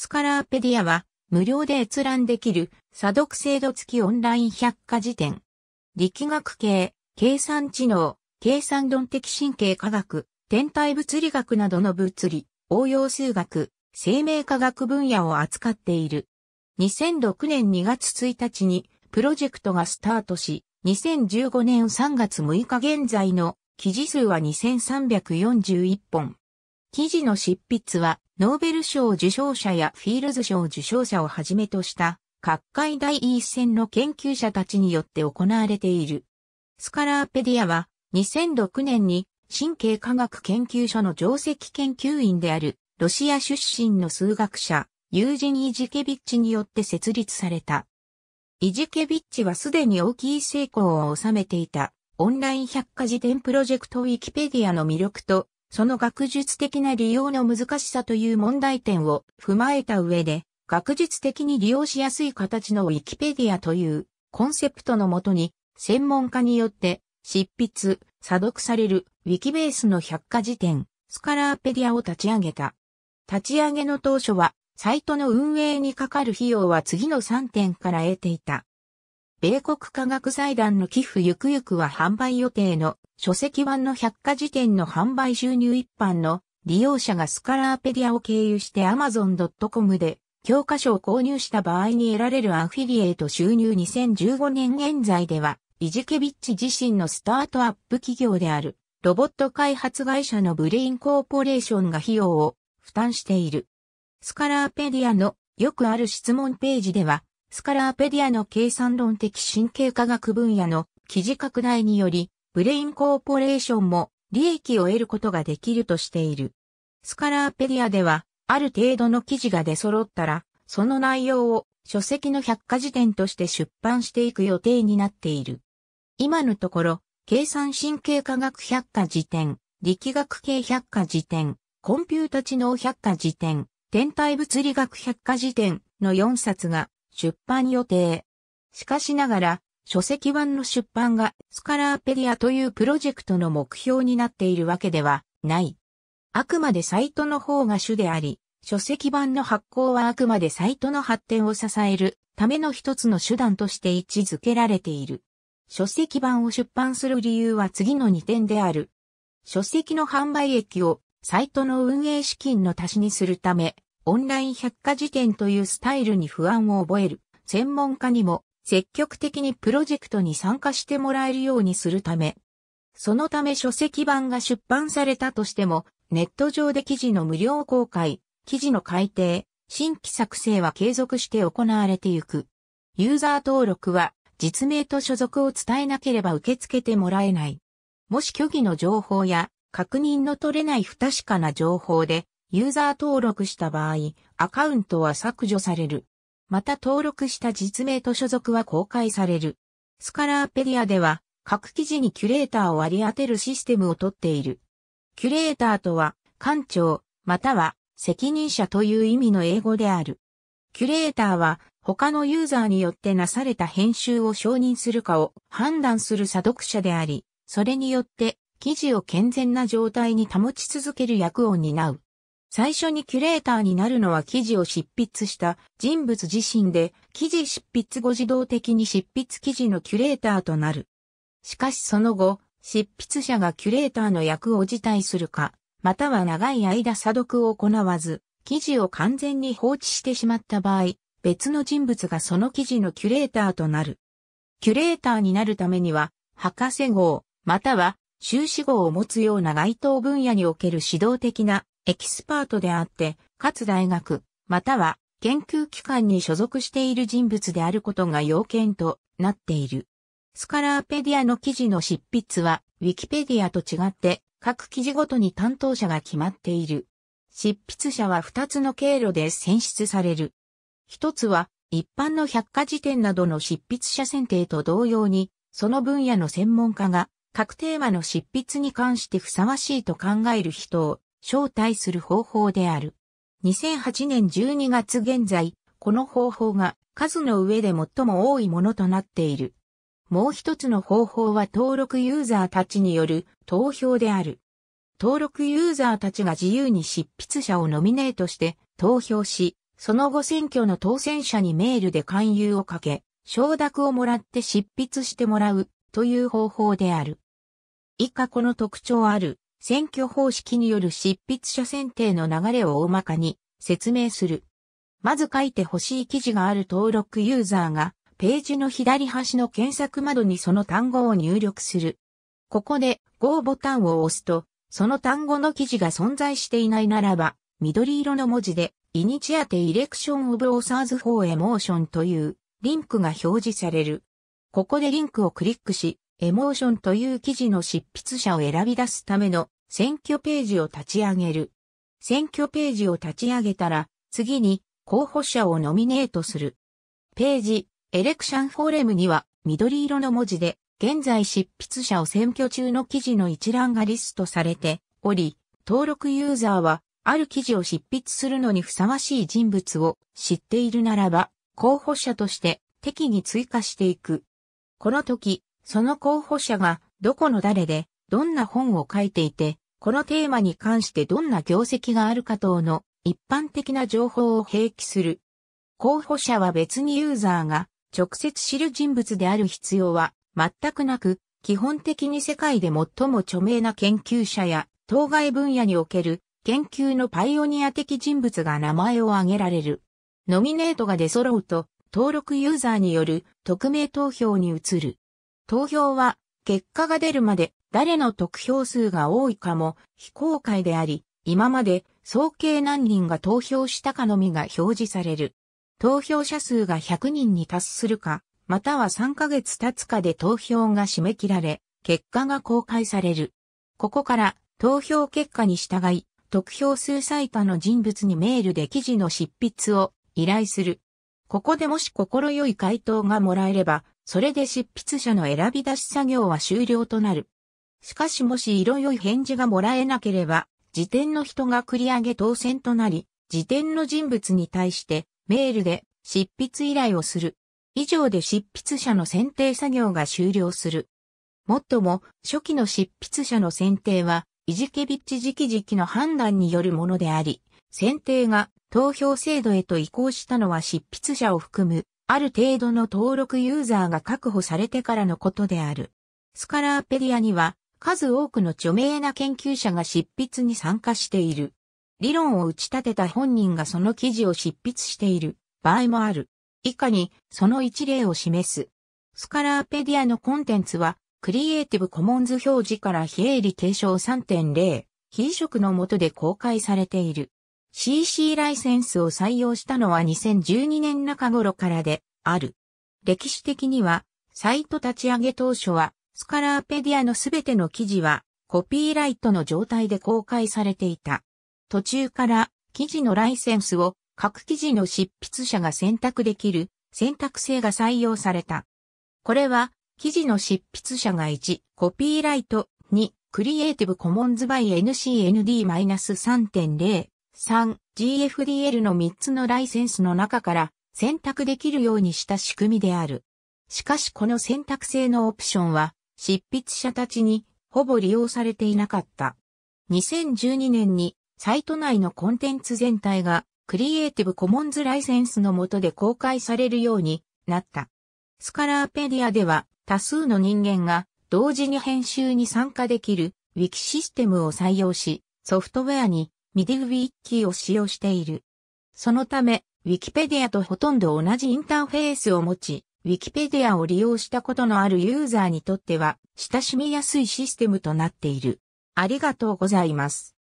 スカラーペディアは無料で閲覧できる査読制度付きオンライン百科事典。力学系、計算知能、計算論的神経科学、天体物理学などの物理、応用数学、生命科学分野を扱っている。2006年2月1日にプロジェクトがスタートし、2015年3月6日現在の記事数は2341本。記事の執筆はノーベル賞受賞者やフィールズ賞受賞者をはじめとした各界第一線の研究者たちによって行われている。スカラーペディアは2006年に神経科学研究所の上席研究員であるロシア出身の数学者ユージン・イジケビッチによって設立された。イジケビッチはすでに大きい成功を収めていたオンライン百科事典プロジェクトウィキペディアの魅力とその学術的な利用の難しさという問題点を踏まえた上で、学術的に利用しやすい形のウィキペディアというコンセプトのもとに、専門家によって執筆、査読されるウィキベースの百科事典、スカラーペディアを立ち上げた。立ち上げの当初は、サイトの運営にかかる費用は次の3点から得ていた。米国科学財団の寄付ゆくゆくは販売予定の書籍版の百科事典の販売収入一般の利用者がスカラーペディアを経由して amazon.com で教科書を購入した場合に得られるアフィリエイト収入2015年現在では、イジケビッチ自身のスタートアップ企業である、ロボット開発会社のブレインコーポレーションが費用を負担している。スカラーペディアのよくある質問ページでは、スカラーペディアの計算論的神経科学分野の記事拡大により、ブレインコーポレーションも利益を得ることができるとしている。スカラーペディアでは、ある程度の記事が出揃ったら、その内容を書籍の百科事典として出版していく予定になっている。今のところ、計算神経科学百科事典、力学系百科事典、コンピュータ知能百科事典、天体物理学百科事典の4冊が出版予定。しかしながら、書籍版の出版がスカラーペディアというプロジェクトの目標になっているわけではない。あくまでサイトの方が主であり、書籍版の発行はあくまでサイトの発展を支えるための一つの手段として位置づけられている。書籍版を出版する理由は次の2点である。書籍の販売益をサイトの運営資金の足しにするため、オンライン百科事典というスタイルに不安を覚える専門家にも積極的にプロジェクトに参加してもらえるようにするため、そのため書籍版が出版されたとしても、ネット上で記事の無料公開、記事の改訂、新規作成は継続して行われていく。ユーザー登録は実名と所属を伝えなければ受け付けてもらえない。もし虚偽の情報や確認の取れない不確かな情報でユーザー登録した場合、アカウントは削除される。また登録した実名と所属は公開される。スカラーペディアでは、各記事にキュレーターを割り当てるシステムをとっている。キュレーターとは、官庁、または責任者という意味の英語である。キュレーターは、他のユーザーによってなされた編集を承認するかを判断する査読者であり、それによって記事を健全な状態に保ち続ける役を担う。最初にキュレーターになるのは記事を執筆した人物自身で、記事執筆後自動的に執筆記事のキュレーターとなる。しかしその後、執筆者がキュレーターの役を辞退するか、または長い間査読を行わず、記事を完全に放置してしまった場合、別の人物がその記事のキュレーターとなる。キュレーターになるためには、博士号、または修士号を持つような該当分野における指導的なエキスパートであって、かつ大学、または研究機関に所属している人物であることが要件となっている。スカラーペディアの記事の執筆は、ウィキペディアと違って、各記事ごとに担当者が決まっている。執筆者は2つの経路で選出される。1つは、一般の百科事典などの執筆者選定と同様に、その分野の専門家が、各テーマの執筆に関してふさわしいと考える人を招待する方法である。2008年12月現在、この方法が数の上で最も多いものとなっている。もう一つの方法は登録ユーザーたちによる投票である。登録ユーザーたちが自由に執筆者をノミネートして投票し、その後選挙の当選者にメールで勧誘をかけ、承諾をもらって執筆してもらうという方法である。以下この特徴ある選挙方式による執筆者選定の流れを大まかに説明する。まず書いてほしい記事がある登録ユーザーが、ページの左端の検索窓にその単語を入力する。ここで Go ボタンを押すと、その単語の記事が存在していないならば、緑色の文字で、イニチアテイレクションオブオーサーズフォーエモーションというリンクが表示される。ここでリンクをクリックし、エモーションという記事の執筆者を選び出すための選挙ページを立ち上げる。選挙ページを立ち上げたら、次に候補者をノミネートする。ページ、エレクションフォーレムには緑色の文字で、現在執筆者を選挙中の記事の一覧がリストされており、登録ユーザーは、ある記事を執筆するのにふさわしい人物を知っているならば、候補者として適宜追加していく。この時、その候補者がどこの誰でどんな本を書いていて、このテーマに関してどんな業績があるか等の一般的な情報を併記する。候補者は別にユーザーが直接知る人物である必要は全くなく、基本的に世界で最も著名な研究者や当該分野における研究のパイオニア的人物が名前を挙げられる。ノミネートが出揃うと登録ユーザーによる匿名投票に移る。投票は結果が出るまで誰の得票数が多いかも非公開であり、今まで総計何人が投票したかのみが表示される。投票者数が100人に達するか、または3ヶ月経つかで投票が締め切られ、結果が公開される。ここから投票結果に従い、得票数最多の人物にメールで記事の執筆を依頼する。ここでもし心よい回答がもらえれば、それで執筆者の選び出し作業は終了となる。しかしもし色良い返事がもらえなければ、辞典の人が繰り上げ当選となり、辞典の人物に対してメールで執筆依頼をする。以上で執筆者の選定作業が終了する。もっとも、初期の執筆者の選定は、イジケビッチ直々の判断によるものであり、選定が投票制度へと移行したのは執筆者を含むある程度の登録ユーザーが確保されてからのことである。スカラーペディアには数多くの著名な研究者が執筆に参加している。理論を打ち立てた本人がその記事を執筆している場合もある。以下にその一例を示す。スカラーペディアのコンテンツは、クリエイティブコモンズ表示から非営利継承3.0、非移植の下で公開されている。CC ライセンスを採用したのは2012年中頃からである。歴史的には、サイト立ち上げ当初は、スカラーペディアのすべての記事は、コピーライトの状態で公開されていた。途中から、記事のライセンスを各記事の執筆者が選択できる選択性が採用された。これは、記事の執筆者が1、コピーライト2、クリエイティブコモンズバイ NCND-3.0 3GFDL の3つのライセンスの中から選択できるようにした仕組みである。しかしこの選択性のオプションは執筆者たちにほぼ利用されていなかった。2012年にサイト内のコンテンツ全体がクリエイティブコモンズライセンスの下で公開されるようになった。スカラーペディアでは多数の人間が同時に編集に参加できるウィキシステムを採用し、ソフトウェアにミディウィッキーを使用している。そのため、ウィキペディアとほとんど同じインターフェースを持ち、ウィキペディアを利用したことのあるユーザーにとっては、親しみやすいシステムとなっている。ありがとうございます。